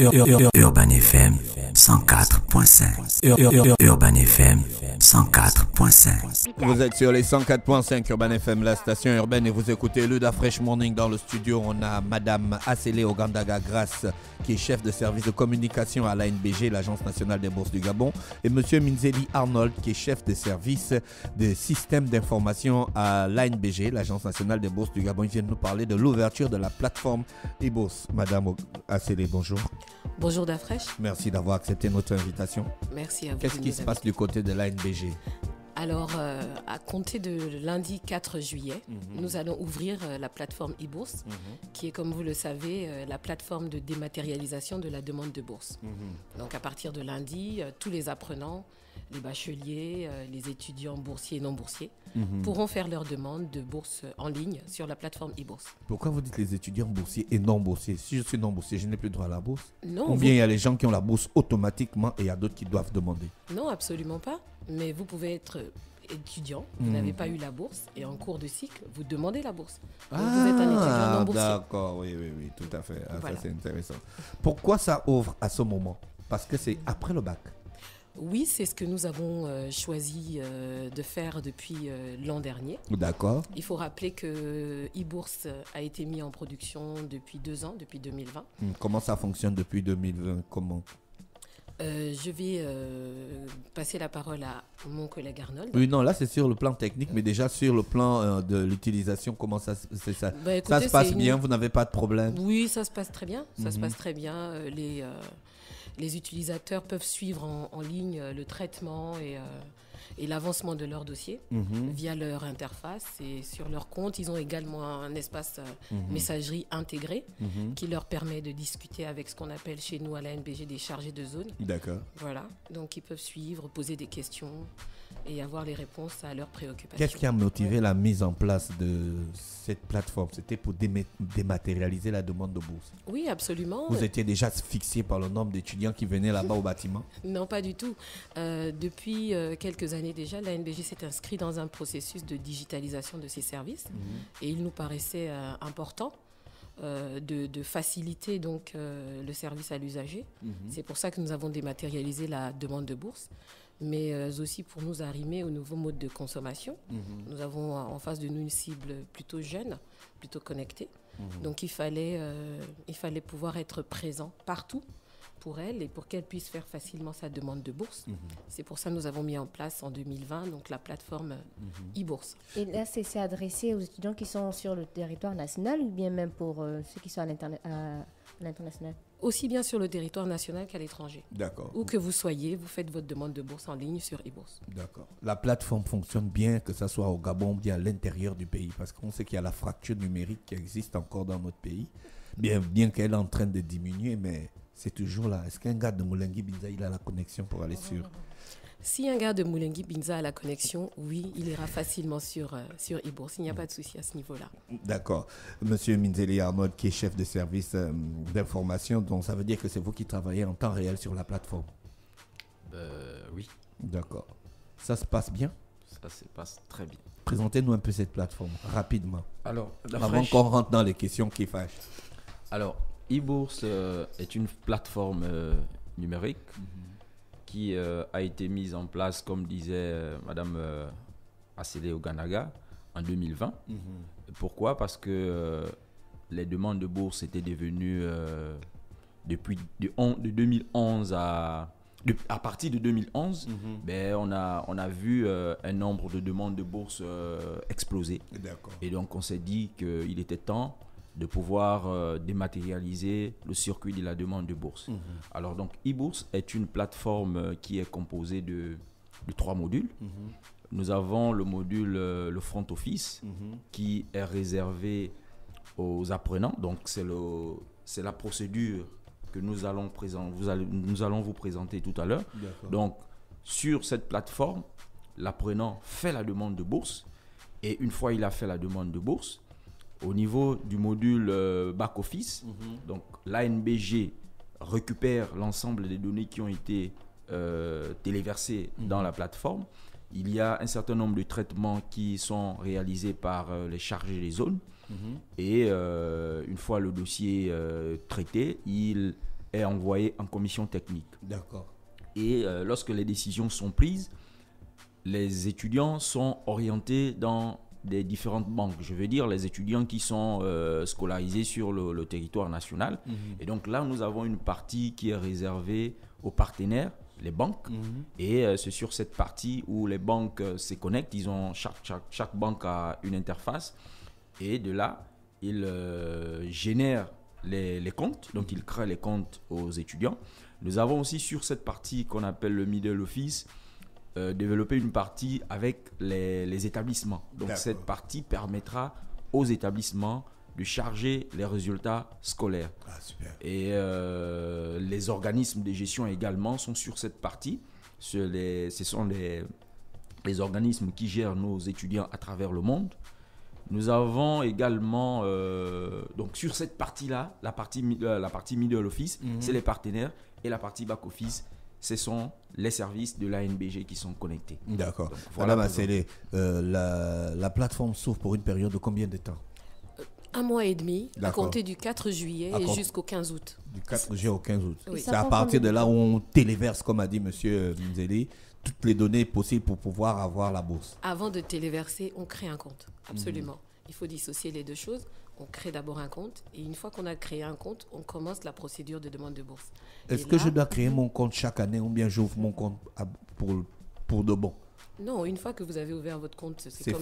Urban FM. 104.5. Urban FM 104.5. Vous êtes sur les 104.5 Urban FM, la station urbaine, et vous écoutez le Da Fresh Morning dans le studio. On a Madame Asselé Ogandaga Grasse, qui est chef de service de communication à l'ANBG, l'Agence nationale des bourses du Gabon, et Monsieur Minzeli Arnold, qui est chef de service des systèmes d'information à l'ANBG, l'Agence nationale des bourses du Gabon. Ils viennent nous parler de l'ouverture de la plateforme IBOS. Madame Asselé, bonjour. Bonjour Dafresh. Merci d'avoir accepté c'était notre invitation. Merci à vous. Qu'est-ce qui se passe du côté de l'ANBG alors, euh, à compter de lundi 4 juillet, mhm. nous allons ouvrir euh, la plateforme e-bourse, mhm. qui est, comme vous le savez, euh, la plateforme de dématérialisation de la demande de bourse. Mhm. Donc, à partir de lundi, tous les apprenants les bacheliers, euh, les étudiants boursiers et non boursiers mhm. pourront faire leur demande de bourse en ligne sur la plateforme e-bourse. Pourquoi vous dites les étudiants boursiers et non boursiers Si je suis non boursier, je n'ai plus droit à la bourse Non. Ou bien il y a les gens qui ont la bourse automatiquement et il y a d'autres qui doivent demander Non, absolument pas. Mais vous pouvez être étudiant, vous mhm. n'avez pas eu la bourse et en cours de cycle, vous demandez la bourse. ah, vous êtes un étudiant non boursier. D'accord, oui, oui, oui, tout à fait. Ah, c'est intéressant. Pourquoi ça ouvre à ce moment Parce que c'est après le bac. Oui, c'est ce que nous avons euh, choisi euh, de faire depuis euh, l'an dernier. D'accord. Il faut rappeler que e-bourse a été mis en production depuis deux ans, depuis 2020. Hum, comment ça fonctionne depuis 2020 Comment je vais passer la parole à mon collègue Arnold. Oui, non, là c'est sur le plan technique, mais déjà sur le plan de l'utilisation, comment ça, se passe ça bah, se passe bien Vous n'avez pas de problème Oui, ça se passe très bien. Ça se mhm. passe très bien. Les, les utilisateurs peuvent suivre en, ligne euh, le traitement euh, et, l'avancement de leur dossier mhm. via leur interface. Et sur leur compte, ils ont également un espace euh, mhm. messagerie intégré mhm. qui leur permet de discuter avec ce qu'on appelle chez nous à la NBG des chargés de zone. D'accord. Voilà. Donc ils peuvent suivre, poser des questions et avoir les réponses à leurs préoccupations. Qu'est-ce qui a motivé la mise en place de cette plateforme C'était pour dématérialiser la demande de bourse Oui, absolument. Vous étiez déjà fixé par le nombre d'étudiants qui venaient là-bas au bâtiment Non, pas du tout. Euh, depuis euh, quelques années déjà, la NBG s'est inscrite dans un processus de digitalisation de ses services mhm. et il nous paraissait euh, important de, faciliter donc le service à l'usager. Mhm. C'est pour ça que nous avons dématérialisé la demande de bourse mais euh, aussi pour nous arrimer aux nouveaux modes de consommation. Mhm. Nous avons euh, en face de nous une cible plutôt jeune, plutôt connectée. Mhm. Donc il fallait, euh, il fallait pouvoir être présent partout pour elle et pour qu'elle puisse faire facilement sa demande de bourse. Mhm. C'est pour ça que nous avons mis en place en 2020 donc la plateforme e-bourse. et là, c'est adressé aux étudiants qui sont sur le territoire national ou bien même pour ceux qui sont à l'international aussi bien sur le territoire national qu'à l'étranger. D'accord. Où que vous soyez, vous faites votre demande de bourse en ligne sur eBourse. D'accord. La plateforme fonctionne bien, que ce soit au Gabon ou bien à l'intérieur du pays, parce qu'on sait qu'il y a la fracture numérique qui existe encore dans notre pays, bien, bien qu'elle est en train de diminuer, mais c'est toujours là. Est-ce qu'un gars de Moulingui Binza, il a la connexion pour aller sur... Si un gars de Moulengi Binza a la connexion, oui, il ira facilement sur, euh, sur e-bourse. Il n'y a pas de souci à ce niveau-là. D'accord. Monsieur Minzeli Arnaud, qui est chef de service euh, d'information, donc ça veut dire que c'est vous qui travaillez en temps réel sur la plateforme euh, Oui. D'accord. Ça se passe bien Ça se passe très bien. Présentez-nous un peu cette plateforme, rapidement. Alors, Avant qu'on rentre dans les questions qui fâchent. Alors, e-bourse est une plateforme numérique. Mhm qui euh, a été mise en place, comme disait euh, Madame euh, Asselé Oganaga, en 2020. Mhm. Pourquoi Parce que les demandes de bourse étaient devenues depuis de, 2011 à à partir de 2011, mhm. ben, on, a, on a vu un nombre de demandes de bourse exploser. Et donc on s'est dit qu'il était temps de pouvoir euh, dématérialiser le circuit de la demande de bourse. Mhm. Alors donc e-bourse est une plateforme euh, qui est composée de, trois modules. Mhm. Nous avons le module euh, le front office mhm. qui est réservé aux apprenants. Donc c'est le c'est la procédure que nous allons présenter, vous nous allons vous présenter tout à l'heure. Donc sur cette plateforme, l'apprenant fait la demande de bourse et une fois il a fait la demande de bourse, au niveau du module euh, back-office, mhm. donc l'ANBG récupère l'ensemble des données qui ont été euh, téléversées mhm. dans la plateforme. Il y a un certain nombre de traitements qui sont réalisés par euh, les chargés des zones. Mhm. Et une fois le dossier traité, il est envoyé en commission technique. D'accord. Et lorsque les décisions sont prises, les étudiants sont orientés dans des différentes banques. Je veux dire les étudiants qui sont euh, scolarisés sur le, territoire national. Mhm. Et donc là, nous avons une partie qui est réservée aux partenaires, les banques. Mhm. Et euh, c'est sur cette partie où les banques euh, se connectent. Ils ont chaque, chaque, chaque, banque a une interface. Et de là, ils génèrent les, les, comptes. Donc mhm. ils créent les comptes aux étudiants. Nous avons aussi sur cette partie qu'on appelle le middle office euh, développer une partie avec les, établissements. Donc cette partie permettra aux établissements de charger les résultats scolaires. Ah, super. Et euh, les organismes de gestion également sont sur cette partie. ce sont les, organismes qui gèrent nos étudiants à travers le monde. Nous avons également, euh, donc sur cette partie-là, la partie, la partie middle office, mhm. c'est les partenaires, et la partie back office, ce sont les services de l'ANBG qui sont connectés. D'accord. Voilà, Madame ah bah, euh, la, plateforme s'ouvre pour une période de combien de temps euh, un mois et demi, à compter du 4 juillet jusqu'au 15 août. Du 4 juillet au 15 août. C'est à partir de là où on téléverse, comme a dit M. Euh, Mzeli, toutes les données possibles pour pouvoir avoir la bourse. Avant de téléverser, on crée un compte. Mhm. Absolument. Il faut dissocier les deux choses on crée d'abord un compte et une fois qu'on a créé un compte, on commence la procédure de demande de bourse. Est-ce que je dois créer mon compte chaque année ou bien j'ouvre mon compte pour, pour de bon non, une fois que vous avez ouvert votre compte, c'est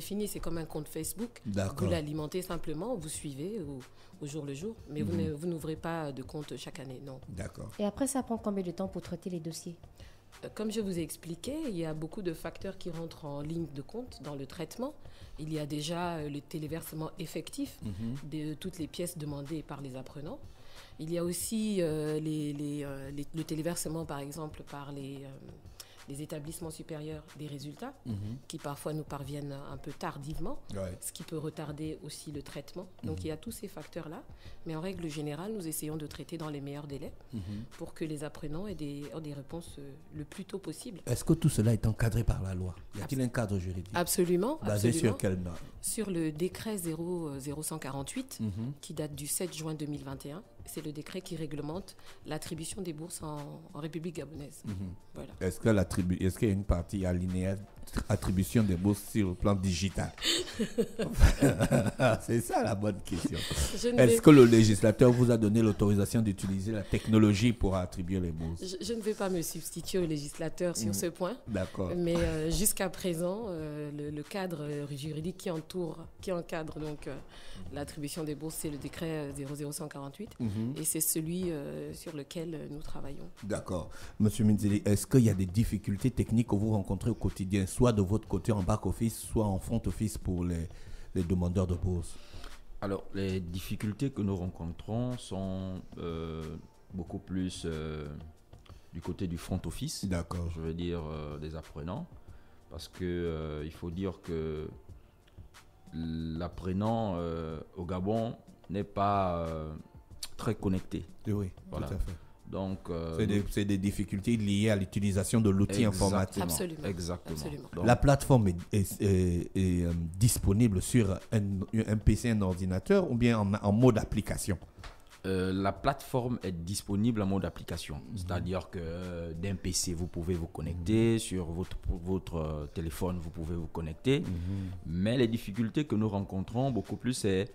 fini. C'est comme un compte Facebook. Vous l'alimentez simplement, vous suivez au, jour le jour, mais mhm. vous n'ouvrez pas de compte chaque année, non. D'accord. Et après, ça prend combien de temps pour traiter les dossiers comme je vous ai expliqué, il y a beaucoup de facteurs qui rentrent en ligne de compte dans le traitement. Il y a déjà euh, le téléversement effectif mhm. de toutes les pièces demandées par les apprenants. Il y a aussi euh, euh, le téléversement, par exemple, par les les établissements supérieurs des résultats, mhm. qui parfois nous parviennent un peu tardivement, ce qui peut retarder aussi le traitement. Donc mhm. il y a tous ces facteurs-là, mais en règle générale, nous essayons de traiter dans les meilleurs délais mhm. pour que les apprenants aient des, des, réponses euh, le plus tôt possible. Est-ce que tout cela est encadré par la loi Y a-t-il un cadre juridique Absolument. Basé sur quelle Sur le décret 00148 euh, qui date du 7 juin 2021 c'est le décret qui réglemente l'attribution des bourses en, République gabonaise. Mhm. Voilà. Est-ce qu'il est qu y a une partie alinéaire attribution des bourses sur le plan digital C'est ça la bonne question. Est-ce que le législateur vous a donné l'autorisation d'utiliser la technologie pour attribuer les bourses je, ne vais pas me substituer au législateur sur ce mm. point. D'accord. Mais euh, jusqu'à présent, euh, le, cadre euh, juridique qui entoure, qui encadre donc mm-hmm. l'attribution des bourses, c'est le décret 00148 mm-hmm. et c'est celui sur lequel nous travaillons. D'accord. Monsieur Minzili, est-ce qu'il y a des difficultés techniques que vous rencontrez au quotidien soit de votre côté en back-office, soit en front-office pour les, demandeurs de bourse Alors, les difficultés que nous rencontrons sont euh, beaucoup plus euh, du côté du front-office. D'accord. Je veux dire euh, des apprenants. Parce que il faut dire que l'apprenant au Gabon n'est pas très connecté. oui, tout à fait. Donc, euh, c'est, des, difficultés liées à l'utilisation de l'outil informatique. Absolument. Exactement. la plateforme est, euh, disponible sur un, PC, un ordinateur ou bien en, mode application euh, la plateforme est disponible en mode application, mhm. c'est-à-dire que d'un PC vous pouvez vous connecter, mhm. sur votre, votre téléphone vous pouvez vous connecter, mhm. mais les difficultés que nous rencontrons beaucoup plus c'est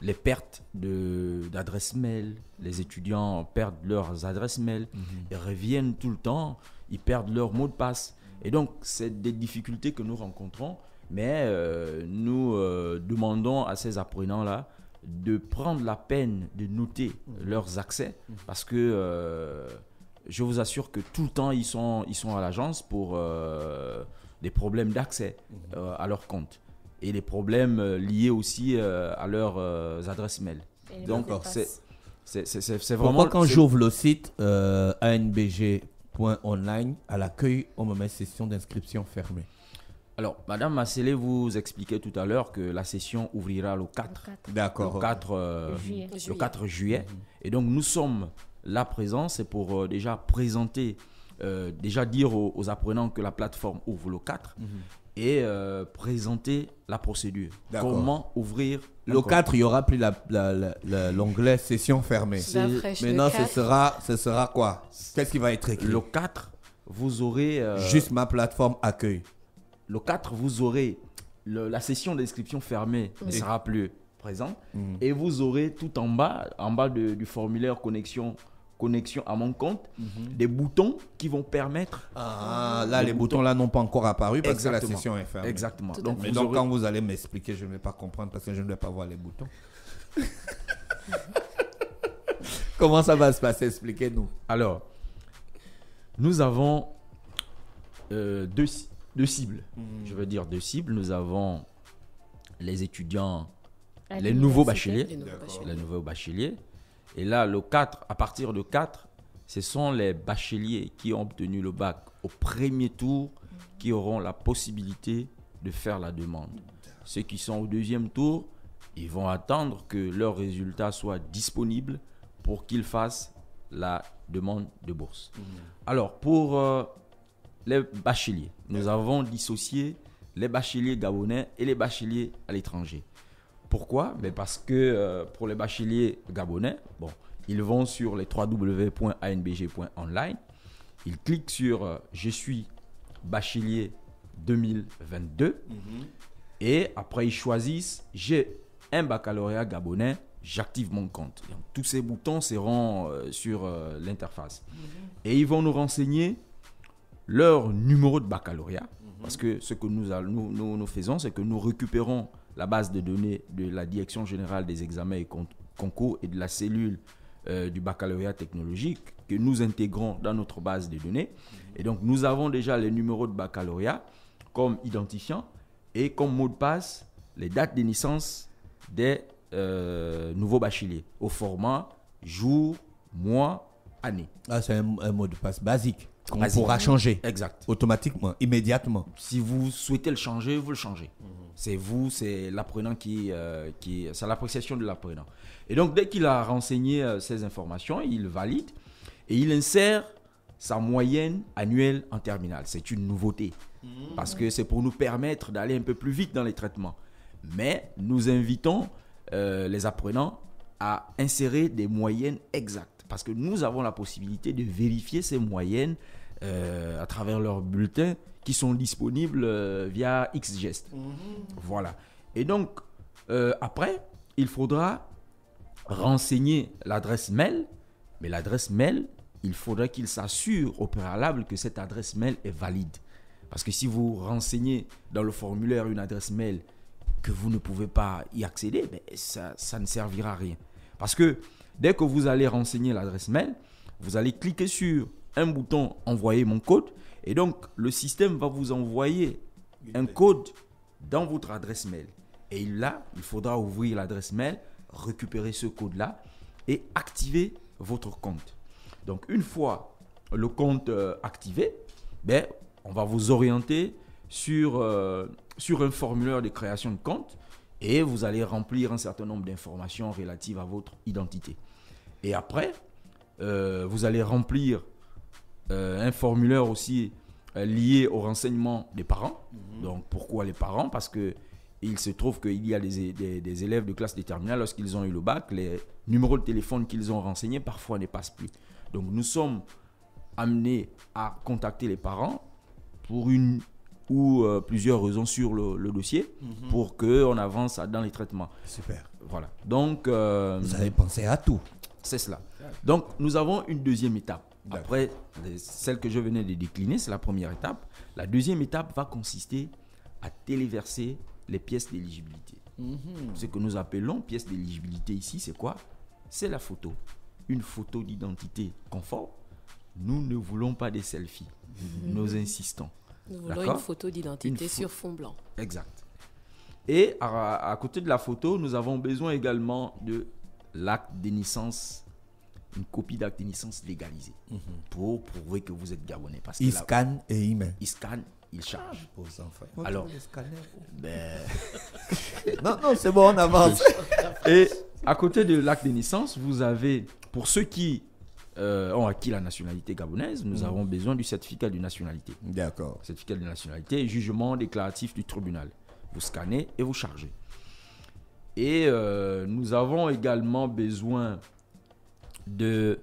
les pertes d'adresses mail, les étudiants perdent leurs adresses mail, mhm. ils reviennent tout le temps, ils perdent leur mots de passe. Et donc, c'est des difficultés que nous rencontrons, mais euh, nous euh, demandons à ces apprenants-là de prendre la peine de noter mhm. leurs accès, mhm. parce que euh, je vous assure que tout le temps, ils sont à l'agence pour des problèmes d'accès à leur compte et les problèmes euh, liés aussi euh, à leurs euh, adresses mail. Donc, c'est vraiment. Pourquoi quand j'ouvre le site anbg.online, à l'accueil, on me met session d'inscription fermée alors, Madame Masselet vous expliquait tout à l'heure que la session ouvrira le 4, D'accord. Le, 4, juillet. le 4 juillet. Mhm. Et donc, nous sommes là présents, c'est pour déjà présenter, déjà dire aux, apprenants que la plateforme ouvre le 4 et euh, présenter la procédure. Comment ouvrir. Le 4, il n'y aura plus l'onglet session fermée. Maintenant, ce sera, ce sera quoi Qu'est-ce qui va être écrit Le 4, vous aurez. Euh, Juste ma plateforme accueil. Le 4, vous aurez la session d'inscription fermée ne sera plus présent mm. Et vous aurez tout en bas, en bas de, du formulaire connexion connexion à mon compte, mhm. des boutons qui vont permettre. Ah, là, les, boutons, là n'ont pas encore apparu parce que la session est fermée. Exactement. donc, mais donc quand vous allez m'expliquer, je ne vais pas comprendre parce que je ne vais pas voir les boutons. Comment ça va se passer Expliquez-nous. Alors, nous avons euh, deux, deux, cibles. Mhm. Je veux dire deux cibles. Nous avons les étudiants, les nouveaux, bacheliers, les nouveaux bacheliers, les nouveaux bacheliers et là, le 4, à partir de 4, ce sont les bacheliers qui ont obtenu le bac au premier tour qui auront la possibilité de faire la demande. Ceux qui sont au deuxième tour, ils vont attendre que leurs résultats soient disponibles pour qu'ils fassent la demande de bourse. Mmh. Alors, pour euh, les bacheliers, nous avons dissocié les bacheliers gabonais et les bacheliers à l'étranger. Pourquoi ben, Parce que euh, pour les bacheliers gabonais, bon, ils vont sur les www.anbg.online, ils cliquent sur euh, Je suis bachelier 2022 mm-hmm. et après ils choisissent J'ai un baccalauréat gabonais, j'active mon compte. tous ces boutons seront euh, sur l'interface. Mm-hmm. Et ils vont nous renseigner leur numéro de baccalauréat. Mm-hmm. Parce que ce que nous faisons, c'est que nous récupérons la base de données de la Direction générale des examens et concours et de la cellule euh, du baccalauréat technologique que nous intégrons dans notre base de données. Et donc, nous avons déjà les numéros de baccalauréat comme identifiant et comme mot de passe les dates de naissance des euh, nouveaux bacheliers au format jour, mois, année. Ah, c'est un mot de passe basique. On pourra changer. Exact. Automatiquement, immédiatement. Si vous souhaitez le changer, vous le changez. Mm-hmm. C'est vous, c'est l'apprenant qui, euh, qui c'est l'appréciation de l'apprenant. Et donc dès qu'il a renseigné euh, ces informations, il valide et il insère sa moyenne annuelle en terminale. C'est une nouveauté mm-hmm. parce que c'est pour nous permettre d'aller un peu plus vite dans les traitements. Mais nous invitons euh, les apprenants à insérer des moyennes exactes parce que nous avons la possibilité de vérifier ces moyennes euh, à travers leurs bulletins qui sont disponibles euh, via X-Gest. Mhm. Voilà. Et donc, euh, après, il faudra renseigner l'adresse mail, mais l'adresse mail, il faudra qu'il s'assure au préalable que cette adresse mail est valide. Parce que si vous renseignez dans le formulaire une adresse mail que vous ne pouvez pas y accéder, ben, ça, ça, ne servira à rien. Parce que dès que vous allez renseigner l'adresse mail, vous allez cliquer sur un bouton envoyer mon code. Et donc, le système va vous envoyer un code dans votre adresse mail. Et là, il faudra ouvrir l'adresse mail, récupérer ce code-là et activer votre compte. Donc, une fois le compte euh, activé, ben, on va vous orienter sur, euh, sur un formulaire de création de compte et vous allez remplir un certain nombre d'informations relatives à votre identité. Et après, euh, vous allez remplir euh, un formulaire aussi euh, lié au renseignement des parents. Mhm. Donc pourquoi les parents Parce que il se trouve qu'il y a des, élèves de classe déterminée, lorsqu'ils ont eu le bac, les numéros de téléphone qu'ils ont renseignés parfois ne passent plus. Donc nous sommes amenés à contacter les parents pour une ou euh, plusieurs raisons sur le, dossier mhm. pour qu'on avance dans les traitements. Super. Voilà. Donc. Vous avez pensé à tout. C'est cela. Donc nous avons une deuxième étape après, celle que je venais de décliner, c'est la première étape. La deuxième étape va consister à téléverser les pièces d'éligibilité. Mhm. Ce que nous appelons pièce d'éligibilité ici, c'est quoi C'est la photo. Une photo d'identité confort. Nous ne voulons pas des selfies. Mhm. Nous insistons. Nous voulons une photo d'identité sur fond blanc. Exact. Et à, à, côté de la photo, nous avons besoin également de l'acte de naissance une copie d'acte de naissance légalisé mhm. pour prouver que vous êtes Gabonais. Parce il scanne et il met. Il scanne, il ah, charge. enfants. Alors, oh. ben, non, non, c'est bon, on avance. et à côté de l'acte de naissance, vous avez, pour ceux qui euh, ont acquis la nationalité gabonaise, nous mhm. avons besoin du certificat de nationalité. D'accord. Certificat de nationalité, jugement déclaratif du tribunal. Vous scannez et vous chargez. Et euh, nous avons également besoin de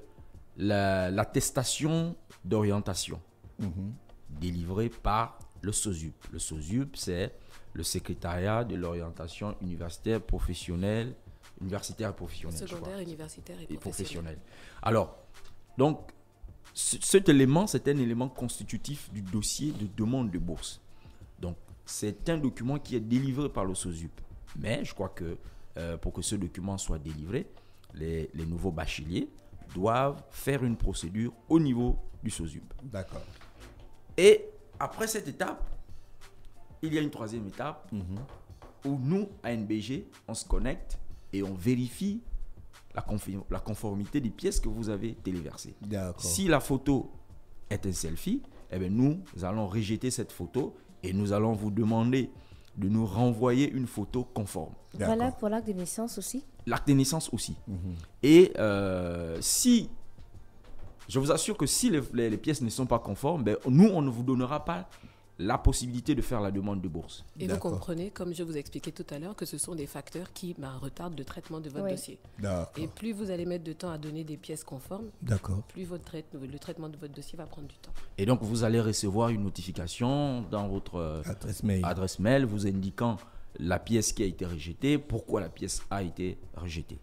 l'attestation d'orientation mhm. délivrée par le SOSUP. Le SOSUP, c'est le secrétariat de l'orientation universitaire professionnelle, universitaire et professionnelle. Secondaire, universitaire et professionnelle. Alors, donc, cet élément, c'est un élément constitutif du dossier de demande de bourse. Donc, c'est un document qui est délivré par le SOSUP. Mais je crois que euh, pour que ce document soit délivré, les, nouveaux bacheliers doivent faire une procédure au niveau du SOSUB. D'accord. Et après cette étape, il y a une troisième étape mhm. où nous, à NBG, on se connecte et on vérifie la, la conformité des pièces que vous avez téléversées. Si la photo est un selfie, eh bien nous allons rejeter cette photo et nous allons vous demander de nous renvoyer une photo conforme. Voilà pour l'acte de naissance aussi L'acte de naissance aussi. Mhm. Et euh, si, je vous assure que si les, pièces ne sont pas conformes, ben, nous, on ne vous donnera pas la possibilité de faire la demande de bourse. Et vous comprenez, comme je vous expliquais tout à l'heure, que ce sont des facteurs qui bah, retardent le traitement de votre dossier. Et plus vous allez mettre de temps à donner des pièces conformes, plus le traitement de votre dossier va prendre du temps. Et donc, vous allez recevoir une notification dans votre euh, adresse mail vous indiquant la pièce qui a été rejetée, pourquoi la pièce a été rejetée.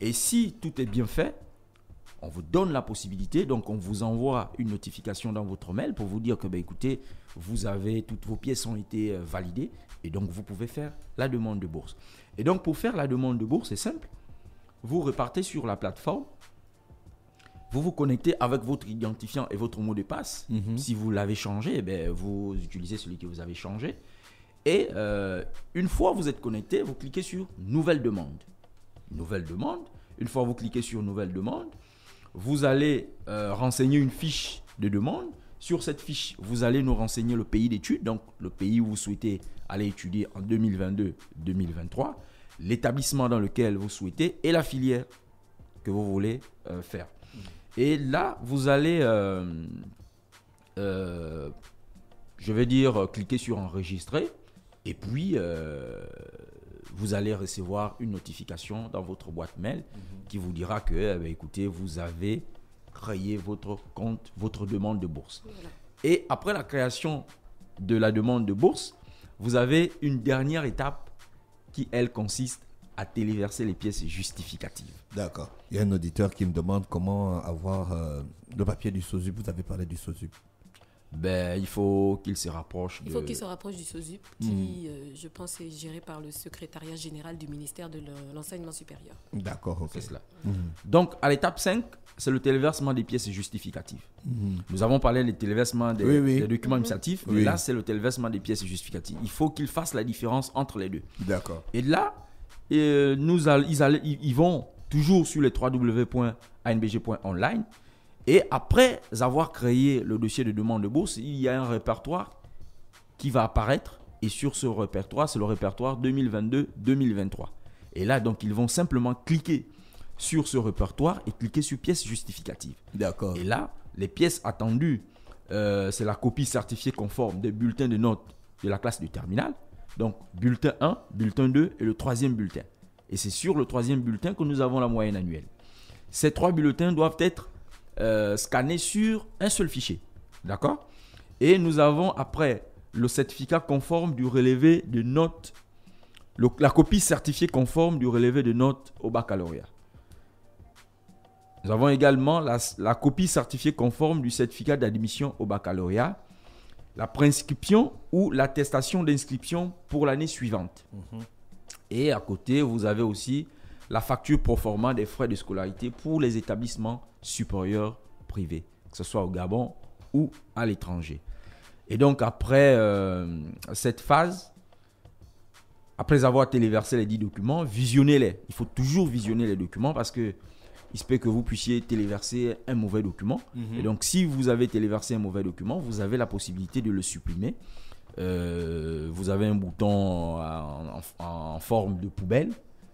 Et si tout est bien fait, on vous donne la possibilité, donc on vous envoie une notification dans votre mail pour vous dire que, bah, écoutez, vous avez, toutes vos pièces ont été euh, validées et donc vous pouvez faire la demande de bourse. Et donc pour faire la demande de bourse, c'est simple. Vous repartez sur la plateforme, vous vous connectez avec votre identifiant et votre mot de passe. Mhm. Si vous l'avez changé, eh ben, vous utilisez celui que vous avez changé. Et euh, une fois vous êtes connecté, vous cliquez sur Nouvelle demande. Nouvelle demande. Une fois vous cliquez sur Nouvelle demande, vous allez euh, renseigner une fiche de demande. Sur cette fiche, vous allez nous renseigner le pays d'études, donc le pays où vous souhaitez aller étudier en 2022-2023, l'établissement dans lequel vous souhaitez et la filière que vous voulez euh, faire. Mm-hmm. Et là, vous allez, euh, je vais dire, cliquer sur enregistrer. Et puis, vous allez recevoir une notification dans votre boîte mail mhm. qui vous dira que, eh ben, écoutez, vous avez créé votre compte, votre demande de bourse. Et après la création de la demande de bourse, vous avez une dernière étape qui, elle, consiste à téléverser les pièces justificatives. D'accord. Il y a un auditeur qui me demande comment avoir euh, le papier du SOSUP. Vous avez parlé du SOSUP. Ben, il faut qu'il se rapproche. Il faut qu'il se rapproche du SOSUP, qui, hmm. euh, je pense, est géré par le secrétariat général du ministère de l'enseignement supérieur. D'accord, ok. C'est cela. Hmm. Donc, à l'étape 5, c'est le téléversement des pièces justificatives. Hmm. Nous avons parlé du téléversement des, des, documents mhm. initiatifs, mais là, c'est le téléversement des pièces justificatives. Il faut qu'il fasse la différence entre les deux. D'accord. Et là, euh, nous, ils, ils vont toujours sur les www.anbg.online et après avoir créé le dossier de demande de bourse, il y a un répertoire qui va apparaître. Et sur ce répertoire, c'est le répertoire 2022-2023. Et là, donc, ils vont simplement cliquer sur ce répertoire et cliquer sur pièces justificatives. D'accord. Et là, les pièces attendues, euh, c'est la copie certifiée conforme des bulletins de notes de la classe du terminal. Donc, bulletin 1, bulletin 2 et le troisième bulletin. Et c'est sur le troisième bulletin que nous avons la moyenne annuelle. Ces trois bulletins doivent être euh, scanné sur un seul fichier. D'accord Et nous avons après le certificat conforme du relevé de notes, la copie certifiée conforme du relevé de notes au baccalauréat. Nous avons également la, copie certifiée conforme du certificat d'admission au baccalauréat, la préinscription ou l'attestation d'inscription pour l'année suivante. Mhm. Et à côté, vous avez aussi la facture forma des frais de scolarité pour les établissements supérieurs privés, que ce soit au Gabon ou à l'étranger. Et donc après euh, cette phase, après avoir téléversé les 10 documents, visionnez-les. Il faut toujours visionner les documents parce que il se peut que vous puissiez téléverser un mauvais document. Mhm. Et donc, si vous avez téléversé un mauvais document, vous avez la possibilité de le supprimer. Euh, vous avez un bouton en, forme de poubelle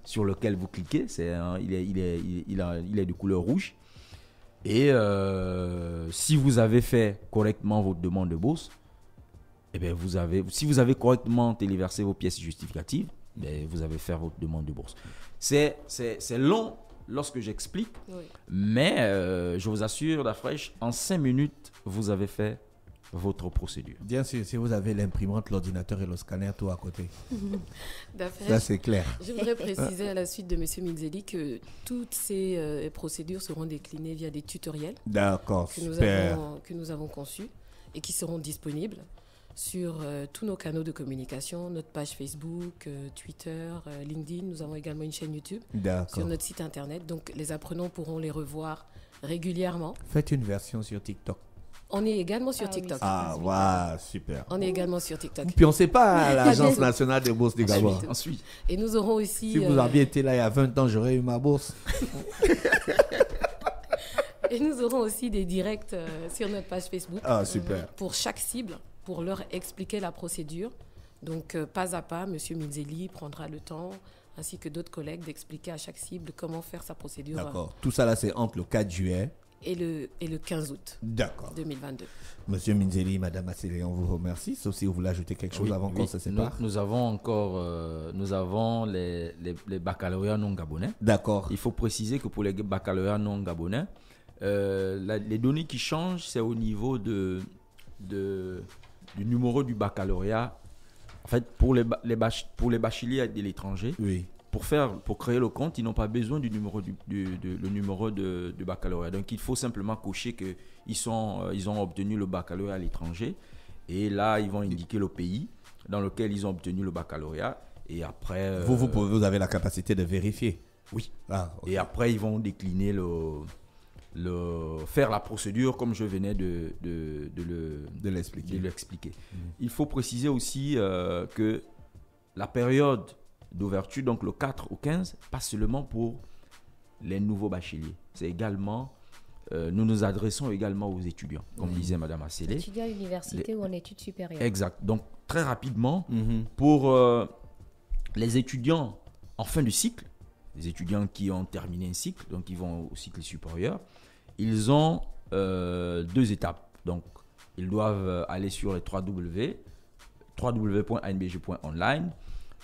sur lequel vous cliquez. C'est, il, est, il, est, il, de couleur rouge. Et euh, si vous avez fait correctement votre demande de bourse, eh bien vous avez, si vous avez correctement téléversé vos pièces justificatives, ben, vous avez fait votre demande de bourse. C'est, c'est, long lorsque j'explique, mais euh, je vous assure, la fraîche, en 5 minutes, vous avez fait votre procédure. Bien sûr, si vous avez l'imprimante, l'ordinateur et le scanner tout à côté. Ça, c'est clair. Je voudrais préciser à la suite de M. Mizeli que toutes ces euh, procédures seront déclinées via des tutoriels que nous, avons, que nous avons conçus et qui seront disponibles sur euh, tous nos canaux de communication, notre page Facebook, euh, Twitter, LinkedIn. Nous avons également une chaîne YouTube sur notre site internet. Donc les apprenants pourront les revoir régulièrement. Faites une version sur TikTok. On est également sur ah TikTok. ah, waouh, super. On est également sur TikTok. Puis on ne sait pas l'Agence nationale des bourses du Gabon. Ensuite. Et nous aurons aussi. Si vous euh, aviez été là il y a 20 ans, j'aurais eu ma bourse. Et nous aurons aussi des directs euh, sur notre page Facebook. Ah, super. Euh, pour chaque cible, pour leur expliquer la procédure. Donc, pas à pas, M. Mizeli prendra le temps ainsi que d'autres collègues d'expliquer à chaque cible comment faire sa procédure. D'accord. Tout ça là, c'est entre le 4 juillet et le, et le 15 août 2022. Monsieur Minzeli, Madame Asselé, on vous remercie. Sauf si vous voulez ajouter quelque chose avant qu'on se sépare. Nous, avons encore euh, nous avons les, les, baccalauréats non gabonais. D'accord. Il faut préciser que pour les baccalauréats non gabonais, euh, les données qui changent, c'est au niveau de, de, du numéro du baccalauréat. En fait, pour les, les pour les bacheliers de l'étranger, oui pour faire, pour créer le compte, ils n'ont pas besoin du numéro du, de, le numéro de, de, baccalauréat. Donc il faut simplement cocher que ils sont, euh, ils ont obtenu le baccalauréat à l'étranger. Et là, ils vont indiquer le pays dans lequel ils ont obtenu le baccalauréat. Et après, vous, vous, euh, vous, avez la capacité de vérifier. Oui. Ah, Et après, ils vont décliner le, le, faire la procédure comme je venais de, de, de de l'expliquer. Mmh. Il faut préciser aussi euh, que la période d'ouverture, donc le 4 au 15, pas seulement pour les nouveaux bacheliers. C'est également, euh, nous nous adressons également aux étudiants, comme mhm. disait Madame Asselé. Étudiants à l'université ou en études supérieures. Exact. Donc très rapidement, mhm. pour euh, les étudiants en fin de cycle, les étudiants qui ont terminé un cycle, donc ils vont au cycle supérieur, ils ont euh, deux étapes. Donc ils doivent aller sur les 3W,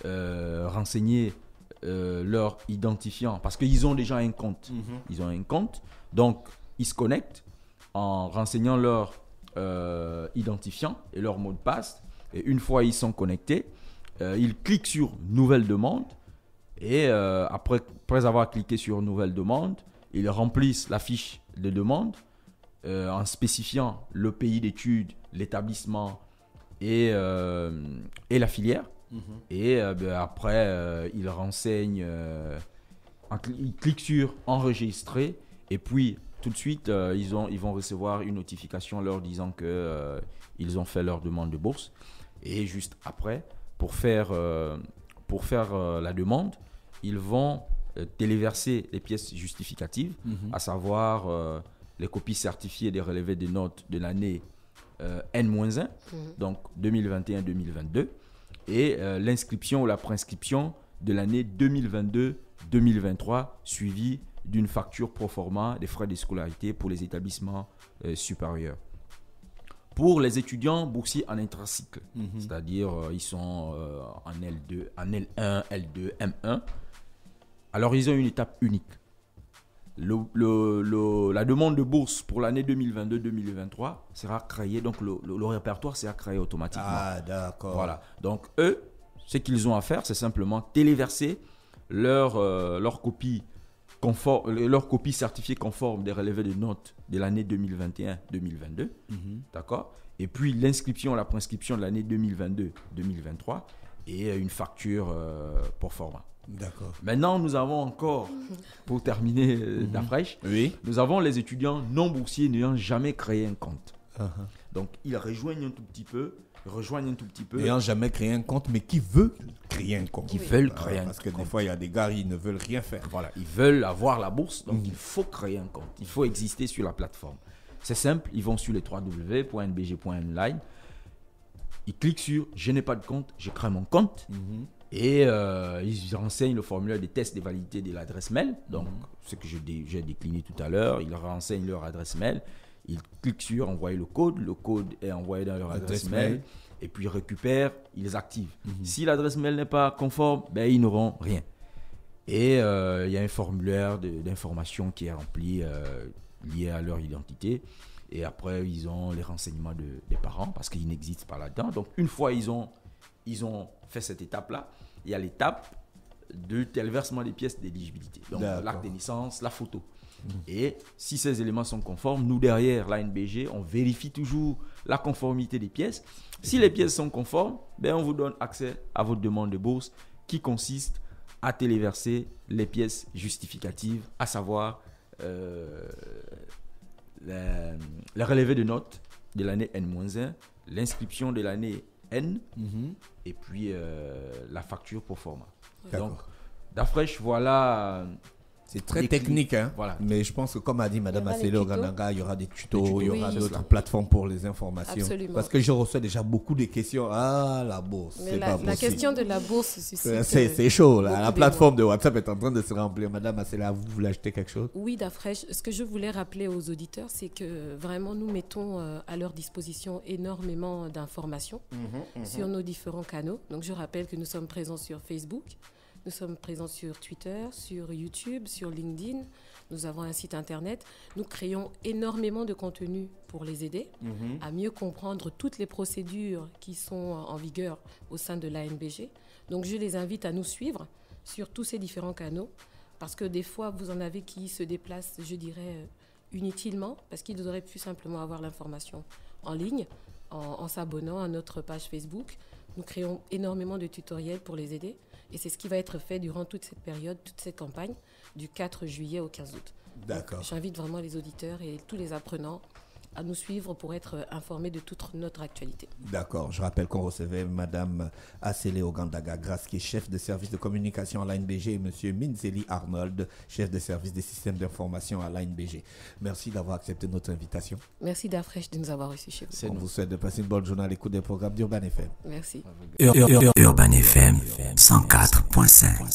euh, renseigner euh, leur identifiant, parce qu'ils ont déjà un compte. Mhm. Ils ont un compte, donc ils se connectent en renseignant leur euh, identifiant et leur mot de passe. Et une fois ils sont connectés, ils cliquent sur Nouvelle demande. Et après, après avoir cliqué sur Nouvelle demande, ils remplissent la fiche de demande en spécifiant le pays d'étude, l'établissement et la filière. Mm-hmm. Et euh, ben, après, euh, ils renseignent, euh, ils cliquent sur enregistrer. Et puis, tout de suite, ils, ont, ils vont recevoir une notification leur disant qu'ils ils ont fait leur demande de bourse. Et juste après, pour faire, pour faire la demande, ils vont téléverser les pièces justificatives, mm-hmm. à savoir les copies certifiées des relevés des notes de l'année N-1, mm-hmm. donc 2021-2022, et euh, l'inscription ou la préinscription de l'année 2022-2023 suivie d'une facture pro forma des frais de scolarité pour les établissements euh, supérieurs. Pour les étudiants boursiers en intracycle, mhm. c'est-à-dire euh, ils sont en L2, en L1, L2, M1, alors ils ont une étape unique le, la demande de bourse pour l'année 2022-2023 sera créée, donc le, répertoire sera créé automatiquement. Ah, d'accord. Voilà. Donc, eux, ce qu'ils ont à faire, c'est simplement téléverser leur, euh, euh, leur, copie certifiée conforme des relevés de notes de l'année 2021-2022. Mhm. D'accord Et puis l'inscription, la prescription de l'année 2022-2023 et une facture euh, pour format. D'accord. Maintenant, nous avons encore, pour terminer euh, mhm. la fraîche, oui. nous avons les étudiants non boursiers n'ayant jamais créé un compte. Uh-huh. Donc, ils rejoignent un tout petit peu, rejoignent un tout petit peu. N'ayant jamais créé un compte, mais qui veut créer un compte. Qui veulent créer un compte. Parce que des fois, il y a des gars, ils ne veulent rien faire. Voilà, ils veulent avoir la bourse, donc mhm. il faut créer un compte. Il faut exister sur la plateforme. C'est simple, ils vont sur les www.nbg.online, ils cliquent sur Je n'ai pas de compte, je crée mon compte. Mhm. Et euh, ils renseignent le formulaire des tests de validité de l'adresse mail. Donc, mhm. ce que j'ai décliné tout à l'heure, ils renseignent leur adresse mail. Ils cliquent sur envoyer le code. Le code est envoyé dans leur adresse, mail. Et puis, ils récupèrent, ils activent. Mhm. Si l'adresse mail n'est pas conforme, ben, ils n'auront rien. Et euh, il y a un formulaire d'information qui est rempli euh, lié à leur identité. Et après, ils ont les renseignements de, des parents parce qu'ils n'existent pas là-dedans. Donc, une fois ils ont, ils ont fait cette étape-là, il y a l'étape de téléversement des pièces d'éligibilité. Donc l'acte de naissance, la photo. Mmh. Et si ces éléments sont conformes, nous derrière l'ANBG, on vérifie toujours la conformité des pièces. Si les pièces sont conformes, ben, on vous donne accès à votre demande de bourse qui consiste à téléverser les pièces justificatives, à savoir euh, le, relevé de notes de l'année N-1, l'inscription de l'année Mhm. et puis euh, la facture pour format. Donc, Dafresh, voilà c'est très technique, hein. mais je pense que comme a dit Madame au il y aura des tutos, il y aura d'autres plateformes pour les informations. Parce que je reçois déjà beaucoup de questions. Ah, la bourse, c'est pas possible. La question de la bourse, c'est chaud. La plateforme de WhatsApp est en train de se remplir. Madame Aselo, vous voulez acheter quelque chose Oui, Dafresh. Ce que je voulais rappeler aux auditeurs, c'est que vraiment, nous mettons euh, à leur disposition énormément d'informations mmh, mmh, mmh. sur nos différents canaux. Donc, je rappelle que nous sommes présents sur Facebook, nous sommes présents sur Twitter, sur YouTube, sur LinkedIn. Nous avons un site internet. Nous créons énormément de contenu pour les aider mhm. à mieux comprendre toutes les procédures qui sont en vigueur au sein de l'ANBG. Donc je les invite à nous suivre sur tous ces différents canaux parce que des fois vous en avez qui se déplacent, je dirais, euh, inutilement parce qu'ils auraient pu simplement avoir l'information en ligne en s'abonnant à notre page Facebook. Nous créons énormément de tutoriels pour les aider. Et c'est ce qui va être fait durant toute cette période, toute cette campagne, du 4 juillet au 15 août. D'accord. J'invite vraiment les auditeurs et tous les apprenants à nous suivre pour être informés de toute notre actualité. D'accord. Je rappelle qu'on recevait Madame Acélé Ogandaga Grasse, qui est chef de service de communication à l'ANBG, et Monsieur Minzeli Arnold, chef de service des systèmes d'information à l'ANBG. Merci d'avoir accepté notre invitation. Merci d'Afresh de nous avoir reçus chez vous. On nous. vous souhaite de passer une bonne journée à l'écoute des programmes d'Urban FM. Merci. Urban FM 104.5.